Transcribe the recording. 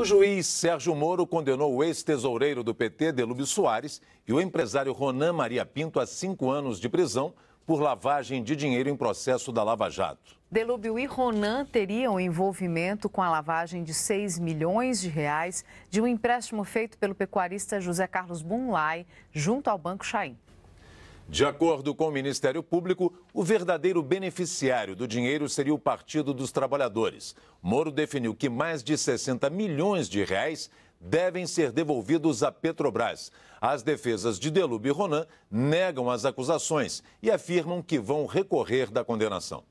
O juiz Sérgio Moro condenou o ex-tesoureiro do PT, Delúbio Soares, e o empresário Ronan Maria Pinto a cinco anos de prisão por lavagem de dinheiro em processo da Lava Jato. Delúbio e Ronan teriam envolvimento com a lavagem de 6 milhões de reais de um empréstimo feito pelo pecuarista José Carlos Bunlai junto ao Banco Chaim. De acordo com o Ministério Público, o verdadeiro beneficiário do dinheiro seria o Partido dos Trabalhadores. Moro definiu que mais de 60 milhões de reais devem ser devolvidos à Petrobras. As defesas de Delube e Ronan negam as acusações e afirmam que vão recorrer da condenação.